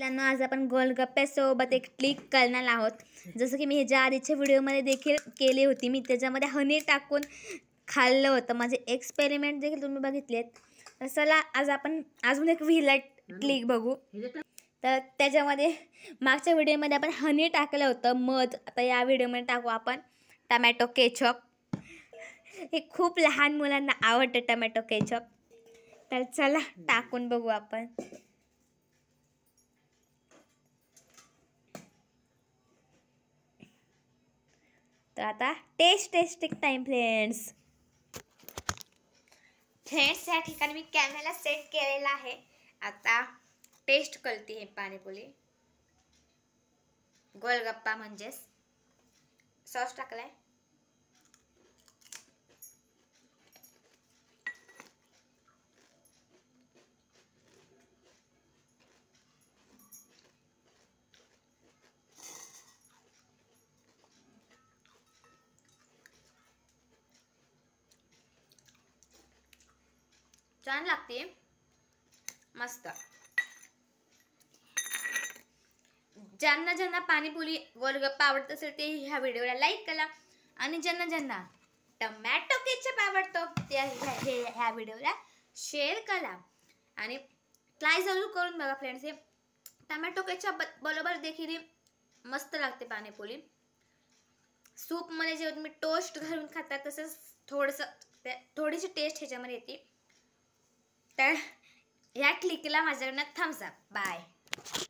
मित्रांनो आज आपण गोलगप्प्यासोबत एक ट्रिक करणार आहोत जसं की मी ह्याच्या आधीच्या व्हिडिओमध्ये देखील केली होती मी त्याच्यामध्ये हनी टाकून खाल्लं होतं माझे एक्सपेरिमेंट देखील तुम्ही बघितलेत तर चला आज आपण अजून एक व्हिला ट्रिक बघू तर त्याच्यामध्ये मागच्या व्हिडिओमध्ये आपण हनी टाकलं होतं मध आता या व्हिडिओमध्ये टाकू आपण टमॅटो केचप हे खूप लहान मुलांना आवडतं टमॅटो केचप तर चला टाकून बघू आपण तर आता टेस्ट टेस्टिक टाईम फ्रेंड्स फ्रेंड्स या ठिकाणी मी कॅमेरा सेट केलेला आहे आता टेस्ट करते हे पाणीपुरी गोलगप्पा म्हणजेच सॉस टाकलाय छान लागते मस्त ज्यांना ज्यांना पाणीपुरी गोलगप्पा आवडत असेल ते ह्या व्हिडिओला लाईक करा आणि ज्यांना ज्यांना टमॅटो केचप आवडतो ते ह्या व्हिडिओला शेअर करा आणि ट्राय जरूर करून बघा फ्रेंड्स हे टमॅटो केचप बरोबर देखील मस्त लागते पाणीपुरी सूपमध्ये जेव्हा तुम्ही टोस्ट घालून खाता तसंच थोडंसं थोडीशी टेस्ट ह्याच्यामध्ये येते तर ह्या क्लिकला माझ्याकडनं थम्सअप बाय